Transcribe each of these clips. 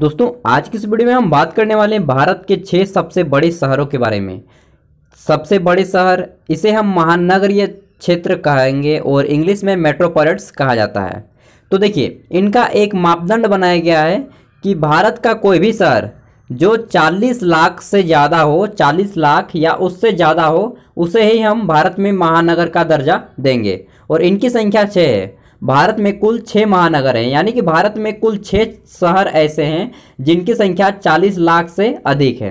दोस्तों आज की इस वीडियो में हम बात करने वाले हैं भारत के छः सबसे बड़े शहरों के बारे में सबसे बड़े शहर इसे हम महानगरीय क्षेत्र कहेंगे और इंग्लिश में मेट्रोपोलिट्स कहा जाता है तो देखिए इनका एक मापदंड बनाया गया है कि भारत का कोई भी शहर जो 40 लाख से ज़्यादा हो 40 लाख या उससे ज़्यादा हो उसे ही हम भारत में महानगर का दर्जा देंगे और इनकी संख्या छः है भारत में कुल छः महानगर हैं यानी कि भारत में कुल छः शहर ऐसे हैं जिनकी संख्या 40 लाख से अधिक है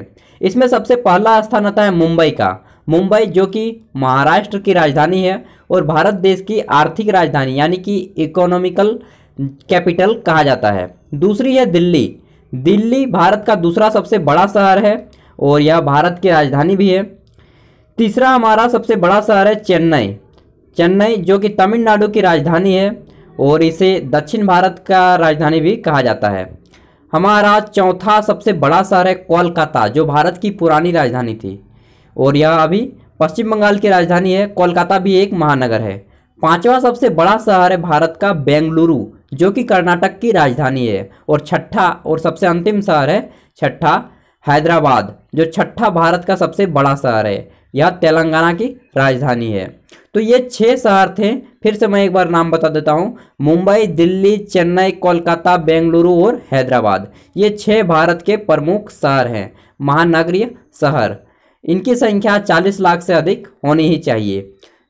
इसमें सबसे पहला स्थान आता है मुंबई का मुंबई जो कि महाराष्ट्र की राजधानी है और भारत देश की आर्थिक राजधानी यानी कि इकोनॉमिकल कैपिटल कहा जाता है दूसरी है दिल्ली दिल्ली भारत का दूसरा सबसे बड़ा शहर है और यह भारत की राजधानी भी है तीसरा हमारा सबसे बड़ा शहर है चेन्नई चेन्नई जो कि तमिलनाडु की राजधानी है और इसे दक्षिण भारत का राजधानी भी कहा जाता है हमारा चौथा सबसे बड़ा शहर है कोलकाता जो भारत की पुरानी राजधानी थी और यह अभी पश्चिम बंगाल की राजधानी है कोलकाता भी एक महानगर है पांचवा सबसे बड़ा शहर है भारत का बेंगलुरु जो कि कर्नाटक की राजधानी है और छठा और सबसे अंतिम शहर है छठा हैदराबाद जो छठा भारत का सबसे बड़ा शहर है यह तेलंगाना की राजधानी है तो ये छः शहर थे फिर से मैं एक बार नाम बता देता हूँ मुंबई दिल्ली चेन्नई कोलकाता बेंगलुरु और हैदराबाद ये छः भारत के प्रमुख शहर हैं महानगरीय शहर इनकी संख्या 40 लाख से अधिक होनी ही चाहिए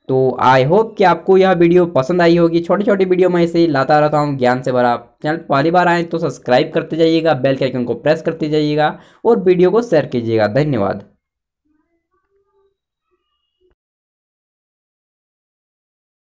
तो आई होप कि आपको यह वीडियो पसंद आई होगी छोटी छोटी वीडियो मैं ऐसे ही लाता रहता हूँ ज्ञान से भरा चैनल पहली बार आए तो सब्सक्राइब करते जाइएगा बेल के आइकन को प्रेस करते जाइएगा और वीडियो को शेयर कीजिएगा धन्यवाद